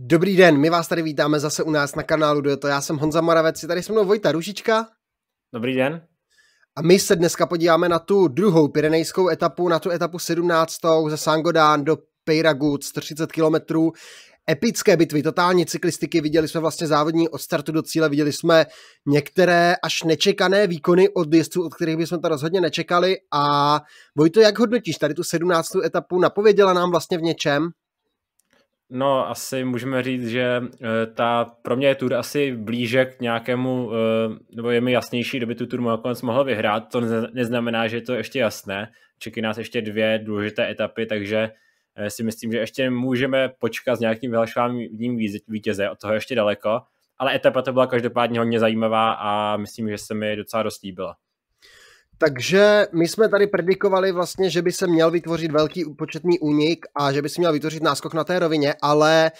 Dobrý den, my vás tady vítáme zase u nás na kanálu Dojeto. Já jsem Honza Moravec, tady se mnou Vojta Ružička. Dobrý den. A my se dneska podíváme na tu druhou pyrenejskou etapu, na tu etapu 17. ze Sangodán do Peyragu 130 km. Epické bitvy, totální cyklistiky, viděli jsme vlastně závodní od startu do cíle, viděli jsme některé až nečekané výkony od jezdců, od kterých bychom to rozhodně nečekali. A Vojto, jak hodnotíš tady tu 17. etapu? Napověděla nám vlastně v něčem? No, asi můžeme říct, že eh, ta pro mě je tur asi blíže k nějakému, eh, nebo je mi jasnější, kdyby tu tur nakonec mohl vyhrát. To neznamená, že je to ještě jasné. Čeká nás ještě dvě důležité etapy, takže eh, si myslím, že ještě můžeme počkat s nějakým vyhlašováním vítěze, od toho ještě daleko. Ale etapa to byla každopádně hodně zajímavá a myslím, že se mi docela dost líbila. Takže my jsme tady predikovali vlastně, že by se měl vytvořit velký početný únik a že by se měl vytvořit náskok na té rovině, ale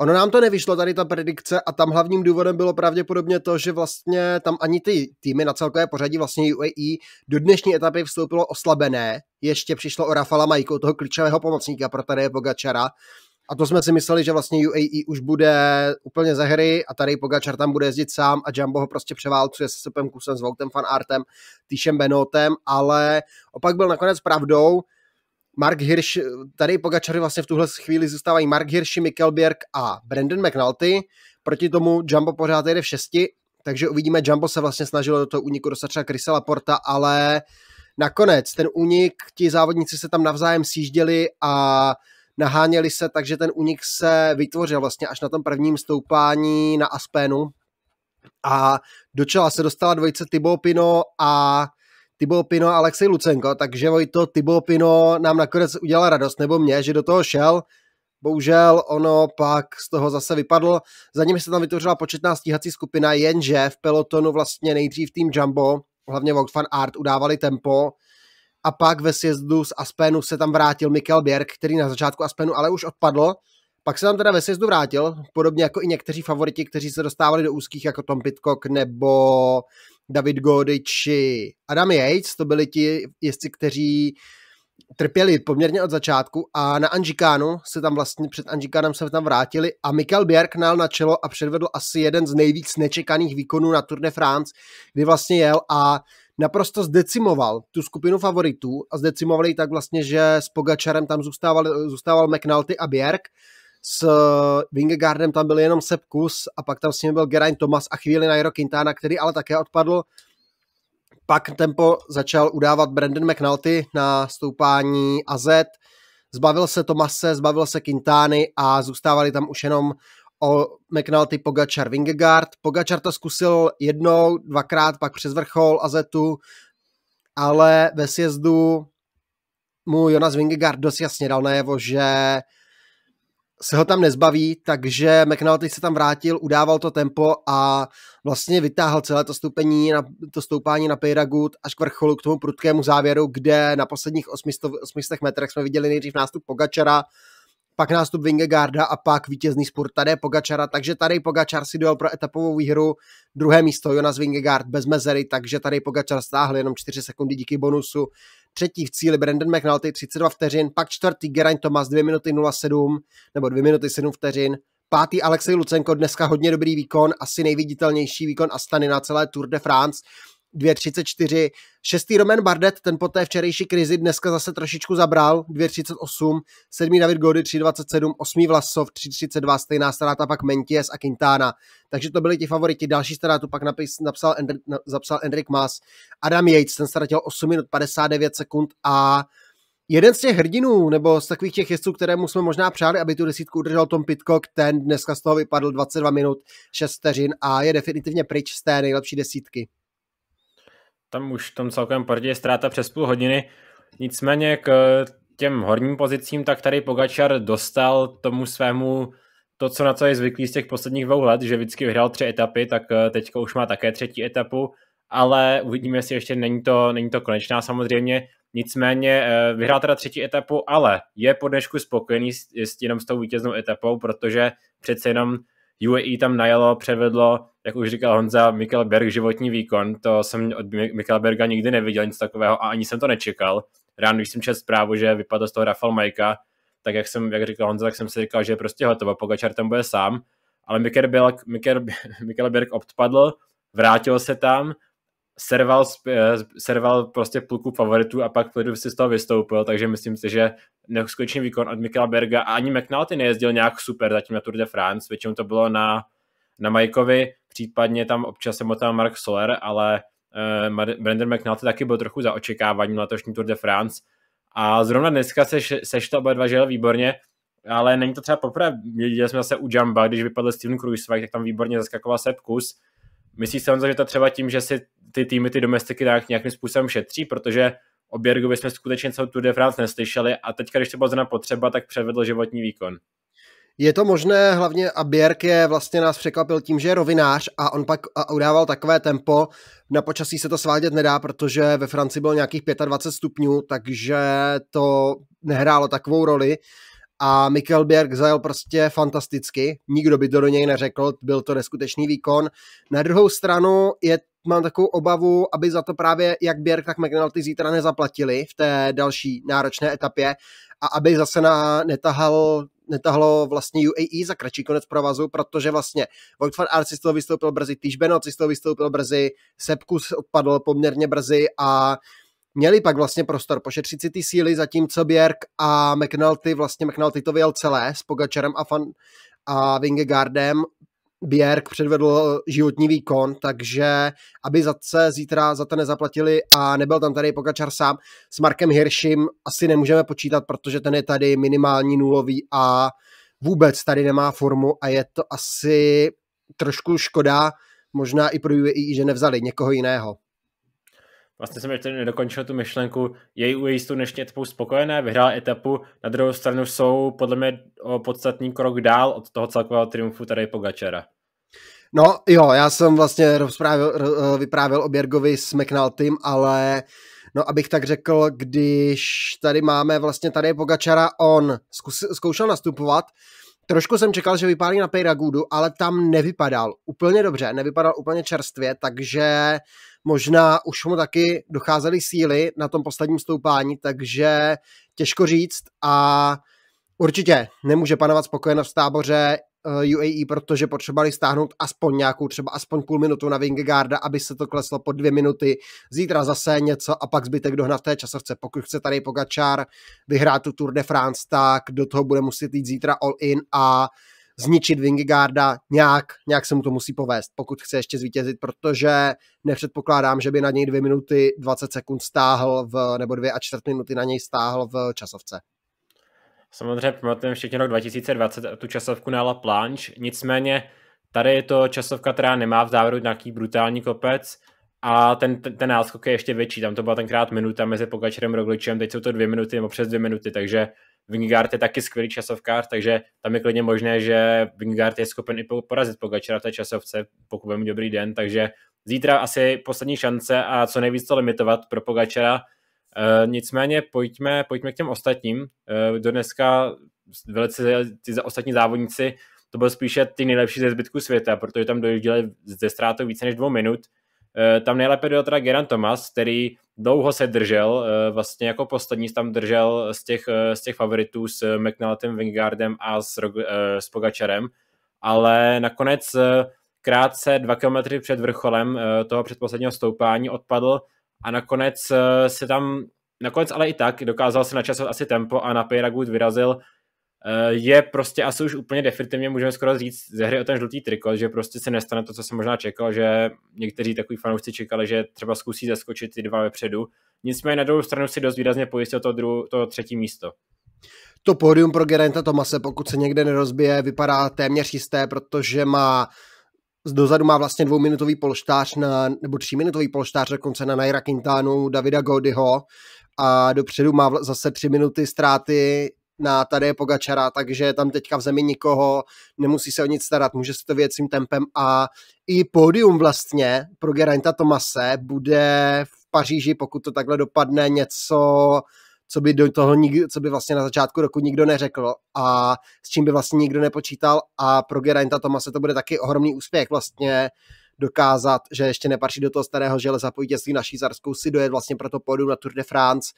ono nám to nevyšlo tady ta predikce a tam hlavním důvodem bylo pravděpodobně to, že vlastně tam ani ty týmy na celkové pořadí vlastně UAE do dnešní etapy vstoupilo oslabené, ještě přišlo o Rafala Majku, toho klíčového pomocníka pro tady Bogačara, a to jsme si mysleli, že vlastně UAE už bude úplně ze hry a tady Pogačar tam bude jezdit sám a Jumbo ho prostě převálcuje se Sepem Kusem, s Voutem Van Artem, Týšem Benotem, ale opak byl nakonec pravdou. Mark Hirsch, tady Pogačary vlastně v tuhle chvíli zůstávají Mark Hirsch, Bjerg a Brandon McNulty. Proti tomu Jumbo pořád jede v šesti, takže uvidíme, Jumbo se vlastně snažilo do toho úniku dostat třeba Chrisa Laporta, ale nakonec ten únik, ti závodníci se tam navzájem sjížděli a naháněli se, takže ten unik se vytvořil vlastně až na tom prvním stoupání na Aspenu a do čela se dostala dvojice Tibo Pino a Tibo Pino a Alexej Lucenko, takže Vojto Tibo Pino nám nakonec udělal radost, nebo mě, že do toho šel, Bohužel ono pak z toho zase vypadlo. Za nimi se tam vytvořila početná stíhací skupina, jenže v pelotonu vlastně nejdřív tým Jumbo, hlavně Vogue Art, udávali tempo a pak ve sjezdu z Aspenu se tam vrátil Mikel Bjerg, který na začátku Aspenu ale už odpadlo. Pak se tam teda ve sjezdu vrátil, podobně jako i někteří favoriti, kteří se dostávali do úzkých, jako Tom Pitcock nebo David Gody či Adam Yates. To byli ti jezdci, kteří trpěli poměrně od začátku a na Anžikánu se tam vlastně před Anžikánem se tam vrátili a Mikel Bjerg nal na čelo a předvedl asi jeden z nejvíc nečekaných výkonů na Tour de France, kdy vlastně jel a naprosto zdecimoval tu skupinu favoritů a zdecimoval ji tak vlastně, že s Pogačarem tam zůstával, zůstával McNulty a Bjerg, s Wingegardem eh, tam byl jenom Sepp kus a pak tam s ním byl Geraint Thomas a chvíli Nairo Quintana, který ale také odpadl. Pak tempo začal udávat Brandon McNulty na stoupání AZ, zbavil se Tomase, zbavil se Quintány a zůstávali tam už jenom o McNulty, Pogačar, Vingegaard. Pogačar to zkusil jednou, dvakrát, pak přes vrchol Azetu, ale ve sjezdu mu Jonas Vingegaard dost jasně dal najevo, že se ho tam nezbaví, takže McNulty se tam vrátil, udával to tempo a vlastně vytáhl celé to, stupení na, to stoupání na Pejragut až k vrcholu, k tomu prudkému závěru, kde na posledních 800, 800 metrech jsme viděli nejdřív nástup Pogačara, pak nástup Vingegaarda a pak vítězný spurt tady Pogačara, takže tady Pogačar si dojel pro etapovou výhru, druhé místo Jonas Vingegaard bez mezery, takže tady Pogačar stáhl jenom 4 sekundy díky bonusu, třetí v cíli Brandon McNulty 32 vteřin, pak čtvrtý Geraint Thomas 2 minuty 07 nebo 2 minuty 7 vteřin, Pátý Alexej Lucenko, dneska hodně dobrý výkon, asi nejviditelnější výkon Astany na celé Tour de France. 2.34. Šestý Roman Bardet, ten po té včerejší krizi dneska zase trošičku zabral, 2.38. Sedmý David Gody, 3.27. Osmý Vlasov, 3.32. Stejná ztráta pak Menties a Quintana. Takže to byli ti favoriti. Další ztrátu pak napis, napsal Endri, na, zapsal Enric Mas. Adam Yates, ten ztratil 8 minut 59 sekund a Jeden z těch hrdinů, nebo z takových těch jezdců, kterému jsme možná přáli, aby tu desítku udržel Tom Pitcock, ten dneska z toho vypadl 22 minut 6 vteřin a je definitivně pryč z té nejlepší desítky tam už v tom celkem poradě je ztráta přes půl hodiny. Nicméně k eh, těm horním pozicím, tak tady Pogačar dostal tomu svému to, co na co je zvyklý z těch posledních dvou let, že vždycky vyhrál tři etapy, tak eh, teďka už má také třetí etapu, ale uvidíme, jestli ještě není to, není to konečná samozřejmě. Nicméně eh, vyhrál teda třetí etapu, ale je po dnešku spokojený s, jenom s tou vítěznou etapou, protože přece jenom UAE tam najelo, převedlo jak už říkal Honza, Mikel Berg životní výkon, to jsem od Mikela Berga nikdy neviděl nic takového a ani jsem to nečekal. Ráno, když jsem četl zprávu, že vypadl z toho Rafal Majka, tak jak jsem, jak říkal Honza, tak jsem si říkal, že je prostě hotovo, Pogačar tam bude sám, ale Mikel Berg, Mikel, Mikel Berg odpadl, vrátil se tam, serval, eh, serval prostě půlku favoritů a pak v si z toho vystoupil, takže myslím si, že neskutečný výkon od Mikela Berga a ani McNulty nejezdil nějak super zatím na Tour de France, většinou to bylo na, na Majkovi, případně tam občas se motal Mark Soler, ale uh, Brandon McNulty taky byl trochu za očekáváním letošní Tour de France a zrovna dneska se, sešla oba dva žel výborně, ale není to třeba poprvé. Viděli jsme zase u Jamba, když vypadl Steven Kruiswijk, tak tam výborně zaskakoval Sepkus. Myslíš se, že to třeba tím, že si ty týmy, ty domestiky tak nějakým způsobem šetří, protože o Bjergu bychom skutečně celou Tour de France neslyšeli a teďka, když to bylo zrovna potřeba, tak převedl životní výkon. Je to možné, hlavně a Bjerg je vlastně nás překvapil tím, že je rovinář a on pak udával takové tempo. Na počasí se to svádět nedá, protože ve Francii bylo nějakých 25 stupňů, takže to nehrálo takovou roli. A Mikkel Bjerg zajel prostě fantasticky, nikdo by to do něj neřekl, byl to neskutečný výkon. Na druhou stranu je mám takovou obavu, aby za to právě jak Bjerg, tak McNulty zítra nezaplatili v té další náročné etapě a aby zase na, netahal netahlo vlastně UAE za kratší konec provazu, protože vlastně Vojt van Arci z toho vystoupil brzy, Týžbenot z toho vystoupil brzy, Sepkus odpadl poměrně brzy a měli pak vlastně prostor pošetřit si ty síly, zatímco Bjerg a McNulty, vlastně McNulty to vyjel celé s Pogačerem a, fan, a Vingegaardem, Bjerg předvedl životní výkon, takže aby za se zítra za to nezaplatili a nebyl tam tady Pokačar sám, s Markem Hirším asi nemůžeme počítat, protože ten je tady minimální nulový a vůbec tady nemá formu a je to asi trošku škoda, možná i pro UAE, že nevzali někoho jiného. Vlastně jsem ještě nedokončil tu myšlenku. Její ujistu jsou dnešní etapu spokojené, vyhrál etapu, na druhou stranu jsou podle mě o podstatný krok dál od toho celkového triumfu tady Pogačera. No jo, já jsem vlastně rozprávil, eh, vyprávěl o Bjergovi s McNaltym, ale no abych tak řekl, když tady máme vlastně tady Pogačara, on zkus, zkoušel nastupovat, Trošku jsem čekal, že vypálí na Pejragudu, ale tam nevypadal úplně dobře, nevypadal úplně čerstvě, takže možná už mu taky docházely síly na tom posledním stoupání, takže těžko říct a určitě nemůže panovat spokojenost v táboře eh, UAE, protože potřebovali stáhnout aspoň nějakou, třeba aspoň půl minutu na Vingegaarda, aby se to kleslo po dvě minuty, zítra zase něco a pak zbytek dohnat v té časovce. Pokud chce tady Pogačár vyhrát tu Tour de France, tak do toho bude muset jít zítra all in a uh, zničit Vingegarda, nějak, nějak se mu to musí povést, pokud chce ještě zvítězit, protože nepředpokládám, že by na něj dvě minuty 20 sekund stáhl, v, nebo dvě a čtvrt minuty na něj stáhl v časovce. Samozřejmě pamatujeme všichni rok 2020 tu časovku na La Planche, nicméně tady je to časovka, která nemá v závěru nějaký brutální kopec, a ten, ten, ten náskok je ještě větší, tam to byla tenkrát minuta mezi Pogačerem a Rogličem, teď jsou to dvě minuty nebo přes dvě minuty, takže Vingegaard je taky skvělý časovkář, takže tam je klidně možné, že Vingegaard je schopen i porazit Pogačera v té časovce, pokud bude mít dobrý den, takže zítra asi poslední šance a co nejvíc to limitovat pro Pogačera. E, nicméně pojďme, pojďme k těm ostatním. E, do dneska velice ty ostatní závodníci to byl spíše ty nejlepší ze zbytku světa, protože tam dojížděli ze ztrátou více než dvou minut. E, tam nejlépe byl teda Geran Thomas, který dlouho se držel, eh, vlastně jako poslední tam držel z těch, eh, z těch favoritů s McNaughtem, Wingardem a s, eh, s Pogačarem, ale nakonec krátce dva kilometry před vrcholem toho předposledního stoupání odpadl a nakonec se tam, nakonec ale i tak dokázal se načasovat asi tempo a na Peyragood vyrazil Eh, je prostě asi už úplně definitivně, můžeme skoro říct ze hry o ten žlutý triko, že prostě se nestane to, co se možná čekal, že někteří takový fanoušci čekali, že třeba zkusí zaskočit ty dva vepředu. Nicméně na druhou stranu si dost výrazně pojistil to, druh- to třetí místo. To pódium pro Gerenta Tomase, pokud se někde nerozbije, vypadá téměř jisté, protože má dozadu má vlastně dvouminutový polštář na, nebo tříminutový polštář dokonce na Naira Quintánu Davida Godyho a dopředu má zase tři minuty ztráty na tady Pogačara, takže tam teďka v zemi nikoho, nemusí se o nic starat, může se to vědět svým tempem a i pódium vlastně pro Gerainta Tomase bude v Paříži, pokud to takhle dopadne něco, co by, do toho, co by vlastně na začátku roku nikdo neřekl a s čím by vlastně nikdo nepočítal a pro Gerainta Tomase to bude taky ohromný úspěch vlastně dokázat, že ještě nepatří do toho starého železa po vítězství na Šízarskou si dojet vlastně pro to pódium na Tour de France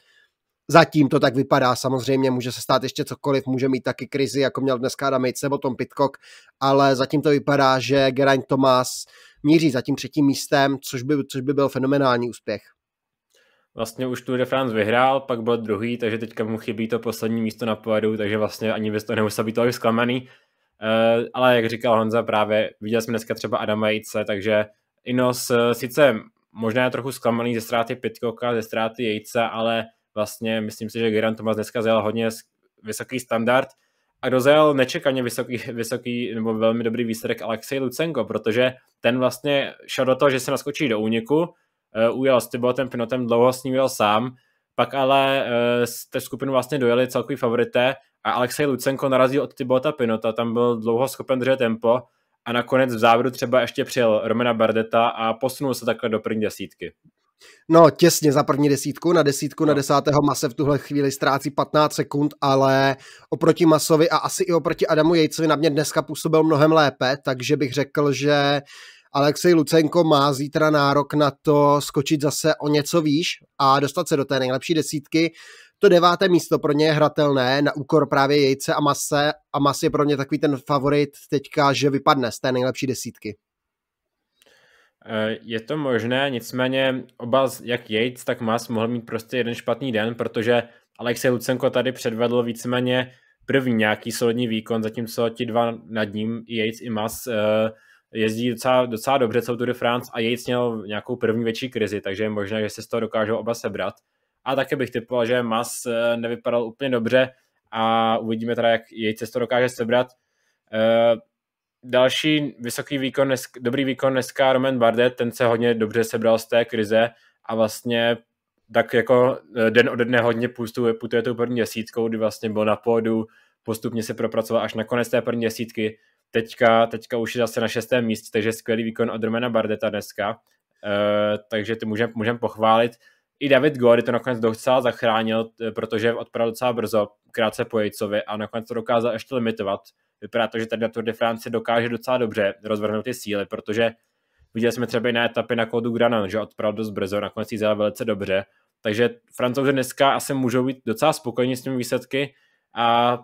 Zatím to tak vypadá, samozřejmě může se stát ještě cokoliv, může mít taky krizi, jako měl dneska Adam Yates nebo Tom Pitcock, ale zatím to vypadá, že Geraint Thomas míří za tím třetím místem, což by, což by byl fenomenální úspěch. Vlastně už Tour de France vyhrál, pak byl druhý, takže teďka mu chybí to poslední místo na pohledu, takže vlastně ani by to nemusel být tolik zklamaný. Eh, ale jak říkal Honza právě, viděl jsme dneska třeba Adama Jejce, takže Inos eh, sice možná je trochu zklamaný ze ztráty Pitcocka, ze ztráty Jejce, ale vlastně myslím si, že Geran Thomas dneska zjel hodně vysoký standard a dozajel nečekaně vysoký, vysoký nebo velmi dobrý výsledek Alexej Lucenko, protože ten vlastně šel do toho, že se naskočí do úniku, eh, ujel s Tybotem Pinotem, dlouho s ním jel sám, pak ale z eh, té skupinu vlastně dojeli celkový favorité a Alexej Lucenko narazil od Tybota Pinota, tam byl dlouho schopen držet tempo a nakonec v závěru třeba ještě přijel Romena Bardeta a posunul se takhle do první desítky. No, těsně za první desítku, na desítku, no. na desátého Mase v tuhle chvíli ztrácí 15 sekund, ale oproti Masovi a asi i oproti Adamu Jejcovi na mě dneska působil mnohem lépe, takže bych řekl, že Alexej Lucenko má zítra nárok na to skočit zase o něco výš a dostat se do té nejlepší desítky. To deváté místo pro ně je hratelné na úkor právě Jejce a Mase a Mas je pro mě takový ten favorit teďka, že vypadne z té nejlepší desítky. Eh, je to možné, nicméně oba, jak Yates, tak Mas mohl mít prostě jeden špatný den, protože Alexej Lucenko tady předvedl víceméně první nějaký solidní výkon, zatímco ti dva nad ním, i Yates i Mas, eh, jezdí docela, docela dobře celou Tour de France a Yates měl nějakou první větší krizi, takže je možné, že se z toho dokážou oba sebrat. A také bych typoval, že Mas eh, nevypadal úplně dobře a uvidíme teda, jak Yates se z toho dokáže sebrat další vysoký výkon, dobrý výkon dneska Roman Bardet, ten se hodně dobře sebral z té krize a vlastně tak jako eh, den ode dne hodně půstuje, putuje tou první desítkou, kdy vlastně byl na pódu, postupně se propracoval až na konec té první desítky. Teďka, teďka už je zase na šestém místě, takže skvělý výkon od Romana Bardeta dneska. E, takže ty můžeme můžem pochválit i David Gory to nakonec docela zachránil, protože odpadl docela brzo, krátce po Jejcovi a nakonec to dokázal ještě limitovat. Vypadá to, že tady na Tour de France dokáže docela dobře rozvrhnout ty síly, protože viděli jsme třeba i na etapy na kódu Granon, že odpadl dost brzo, nakonec jí velice dobře. Takže francouzi dneska asi můžou být docela spokojeni s těmi výsledky a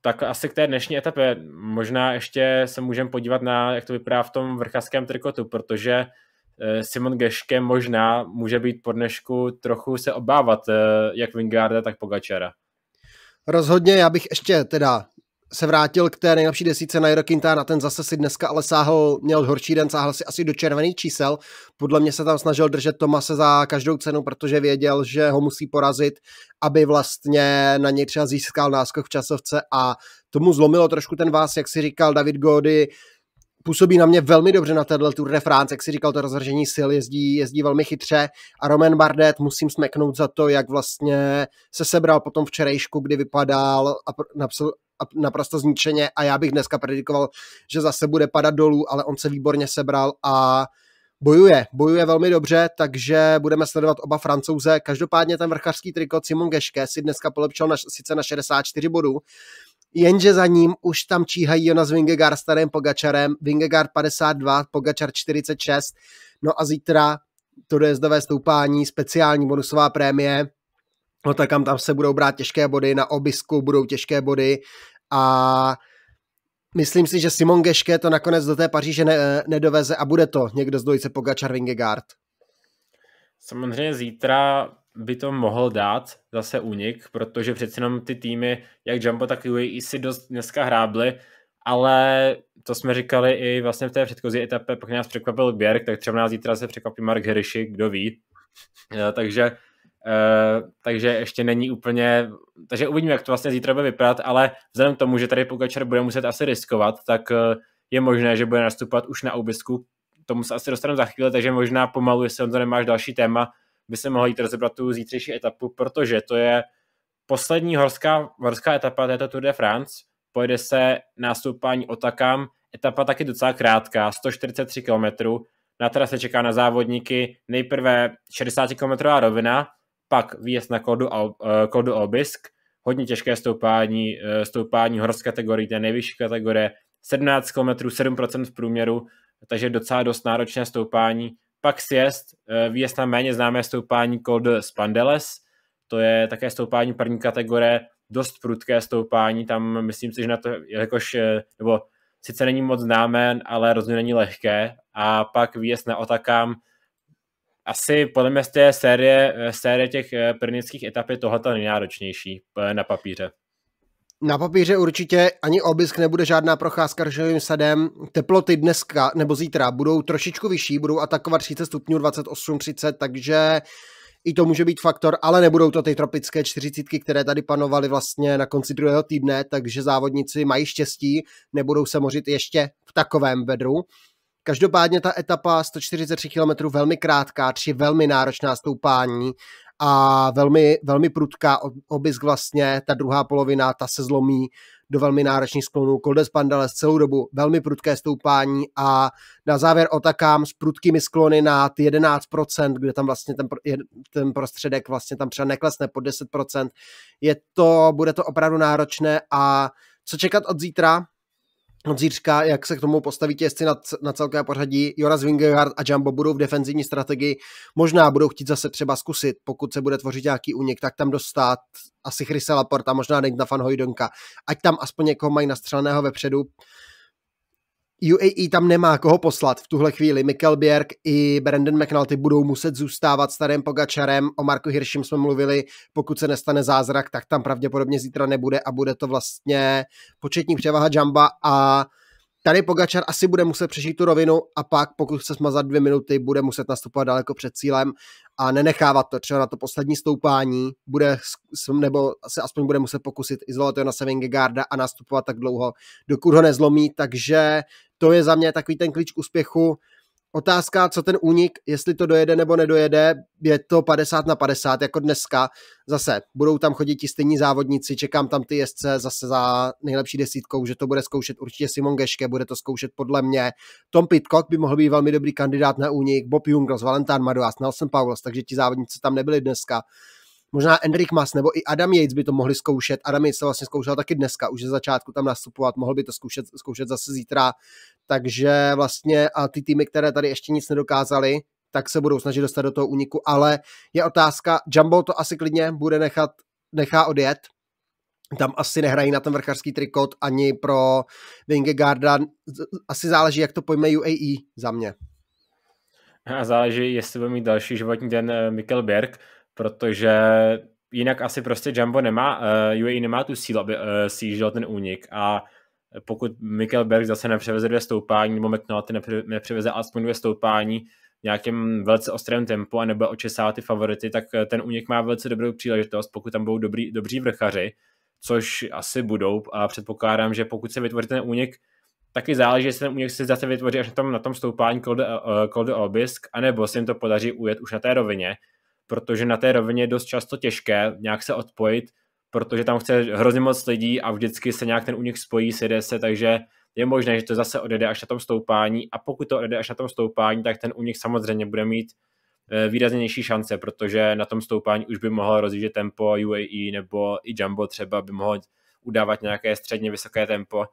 tak asi k té dnešní etapě možná ještě se můžeme podívat na, jak to vypadá v tom vrchařském trikotu, protože Eh, Simon Geške možná může být po dnešku trochu se obávat eh, jak Wingarda, tak Pogačera. Rozhodně, já bych ještě teda se vrátil k té nejlepší desíce na Jirokinta, na ten zase si dneska ale sáhl, měl horší den, sáhl si asi do červených čísel. Podle mě se tam snažil držet Tomase za každou cenu, protože věděl, že ho musí porazit, aby vlastně na něj třeba získal náskok v časovce a tomu zlomilo trošku ten vás, jak si říkal David Gody, působí na mě velmi dobře na téhle Tour de France, jak si říkal, to rozhržení sil jezdí, jezdí velmi chytře a Roman Bardet musím smeknout za to, jak vlastně se sebral potom včerejšku, kdy vypadal a napsal naprosto zničeně a já bych dneska predikoval, že zase bude padat dolů, ale on se výborně sebral a bojuje, bojuje velmi dobře, takže budeme sledovat oba francouze. Každopádně ten vrchařský trikot Simon Geške si dneska polepšil na, sice na 64 bodů, jenže za ním už tam číhají Jonas Vingegaard starým Pogačarem, Vingegaard 52, Pogačar 46, no a zítra to dojezdové stoupání, speciální bonusová prémie, no tak kam tam se budou brát těžké body, na obisku budou těžké body a myslím si, že Simon Geške to nakonec do té Paříže ne, nedoveze a bude to někdo z dvojice Pogačar Vingegaard. Samozřejmě zítra by to mohl dát zase únik, protože přeci jenom ty týmy, jak Jumbo, tak UAE si dost dneska hrábly, ale to jsme říkali i vlastně v té předchozí etapě, pokud nás překvapil Bjerg, tak třeba nás zítra se překvapí Mark Hirschi, kdo ví. Eh, takže, eh, takže ještě není úplně, takže uvidíme, jak to vlastně zítra bude vypadat, ale vzhledem k tomu, že tady Pukačer bude muset asi riskovat, tak eh, je možné, že bude nastupovat už na obisku. Tomu se asi dostaneme za chvíli, takže možná pomalu, jestli on to nemáš další téma, by se mohla jít rozebrat tu zítřejší etapu, protože to je poslední horská, horská etapa této Tour de France. Pojede se nástupání Otakam, etapa taky docela krátká, 143 km. Na trase čeká na závodníky nejprve 60 km rovina, pak výjezd na kodu, eh, kodu Obisk, hodně těžké stoupání, eh, stoupání horské kategorie, té nejvyšší kategorie, 17 km, 7% v průměru, takže docela dost náročné stoupání. Pak sjezd, eh, výjezd na méně známé stoupání kod Spandeles, to je také stoupání první kategorie, dost prudké stoupání, tam myslím si, že na to, jakož, eh, nebo sice není moc známé, ale rozhodně není lehké. A pak výjezd na Otakám, asi podle mě z té série, eh, série těch prvnických etap je tohle nejnáročnější na papíře. Na papíře určitě ani obisk nebude žádná procházka ržovým sadem. Teploty dneska nebo zítra budou trošičku vyšší, budou atakovat 30 stupňů, 28, 30, takže i to může být faktor, ale nebudou to ty tropické čtyřicítky, které tady panovaly vlastně na konci druhého týdne, takže závodníci mají štěstí, nebudou se mořit ještě v takovém vedru. Každopádně ta etapa 143 km velmi krátká, tři velmi náročná stoupání a velmi, velmi prudká obisk vlastně, ta druhá polovina, ta se zlomí do velmi náročných sklonů. Koldes Pandales celou dobu velmi prudké stoupání a na závěr otakám s prudkými sklony na 11%, kde tam vlastně ten, ten prostředek vlastně tam třeba neklesne pod 10%. Je to, bude to opravdu náročné a co čekat od zítra? Zířka, jak se k tomu postaví jezdci na, na celké pořadí. Joras Vingegaard a Jumbo budou v defenzivní strategii. Možná budou chtít zase třeba zkusit, pokud se bude tvořit nějaký únik, tak tam dostat asi Chryse Laporta, možná Nate na Van Ať tam aspoň někoho mají nastřeleného vepředu. UAE tam nemá koho poslat. V tuhle chvíli Mikkel Bjerg i Brandon McNulty budou muset zůstávat starým Pogačarem. O Marku Hirším jsme mluvili, pokud se nestane zázrak, tak tam pravděpodobně zítra nebude a bude to vlastně početní převaha Jamba a tady Pogačar asi bude muset přežít tu rovinu a pak, pokud chce smazat dvě minuty, bude muset nastupovat daleko před cílem a nenechávat to třeba na to poslední stoupání, bude, nebo se aspoň bude muset pokusit izolovat na Sevingegarda a nastupovat tak dlouho, dokud ho nezlomí, takže to je za mě takový ten klíč k úspěchu. Otázka, co ten únik, jestli to dojede nebo nedojede, je to 50 na 50, jako dneska. Zase budou tam chodit ti stejní závodníci, čekám tam ty jezdce zase za nejlepší desítkou, že to bude zkoušet určitě Simon Geške, bude to zkoušet podle mě. Tom Pitcock by mohl být velmi dobrý kandidát na únik, Bob Jungles, Valentán Maduas, Nelson Paulus, takže ti závodníci tam nebyli dneska možná Enrik Mas nebo i Adam Yates by to mohli zkoušet. Adam Yates to vlastně zkoušel taky dneska, už ze začátku tam nastupovat, mohl by to zkoušet, zkoušet zase zítra. Takže vlastně a ty týmy, které tady ještě nic nedokázali, tak se budou snažit dostat do toho úniku, ale je otázka, Jumbo to asi klidně bude nechat, nechá odjet, tam asi nehrají na ten vrchařský trikot ani pro Vingegaarda. Asi záleží, jak to pojme UAE za mě. A záleží, jestli bude mít další životní den eh, Mikkel Berg, protože jinak asi prostě Jumbo nemá, uh, eh, UAE nemá tu sílu, aby uh, sjížděl ten únik a pokud Mikel Berg zase nepřeveze dvě stoupání, nebo McNulty nepřeveze alespoň dvě stoupání v nějakém velice ostrém tempu a nebo očesá ty favority, tak eh, ten únik má velice dobrou příležitost, pokud tam budou dobrý, dobří vrchaři, což asi budou a předpokládám, že pokud se vytvoří ten únik, taky záleží, jestli ten únik se zase vytvoří až na tom, na tom stoupání Cold, uh, Cold Obisk, anebo se jim to podaří ujet už na té rovině, protože na té rovině je dost často těžké nějak se odpojit, protože tam chce hrozně moc lidí a vždycky se nějak ten únik spojí, sjede se, takže je možné, že to zase odejde až na tom stoupání a pokud to odejde až na tom stoupání, tak ten únik samozřejmě bude mít eh, výraznější šance, protože na tom stoupání už by mohl rozjíždět tempo UAE nebo i Jumbo třeba by mohl udávat nějaké středně vysoké tempo,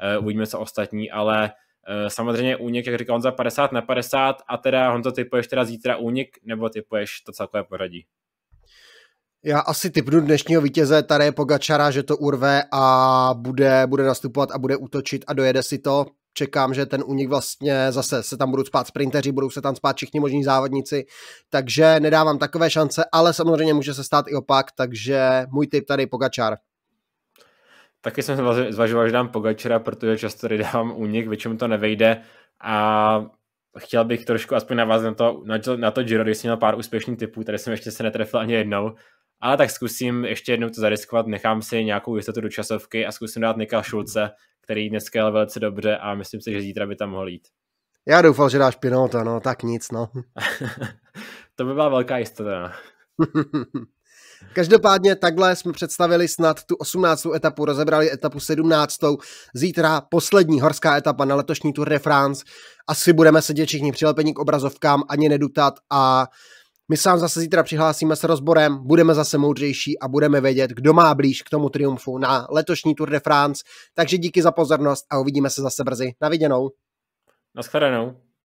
eh, uvidíme se ostatní, ale Eh, samozřejmě únik, jak říkal Honza, 50 na 50 a teda Honzo, typuješ teda zítra únik nebo typuješ to celkové poradí. Já asi typnu dnešního vítěze je Pogačara, že to urve a bude, bude nastupovat a bude útočit a dojede si to. Čekám, že ten únik vlastně zase se tam budou spát sprinteři, budou se tam spát všichni možní závodníci, takže nedávám takové šance, ale samozřejmě může se stát i opak, takže můj typ tady Pogačar. Taky jsem zvažoval, že dám Pogačera, protože často dám únik, většinou to nevejde a chtěl bych trošku aspoň navázat na to, na to, na to Giro, když jsem měl pár úspěšných typů, tady jsem ještě se netrefil ani jednou, ale tak zkusím ještě jednou to zariskovat, nechám si nějakou jistotu do časovky a zkusím dát Nika Šulce, který dneska je velice dobře a myslím si, že zítra by tam mohl jít. Já doufal, že dáš Pinota, no, tak nic, no. to by byla velká jistota. Každopádně takhle jsme představili snad tu 18. etapu, rozebrali etapu 17. Zítra poslední horská etapa na letošní Tour de France. Asi budeme sedět všichni přilepení k obrazovkám, ani nedutat a my sám zase zítra přihlásíme s rozborem, budeme zase moudřejší a budeme vědět, kdo má blíž k tomu triumfu na letošní Tour de France. Takže díky za pozornost a uvidíme se zase brzy. Na viděnou. Na shledanou.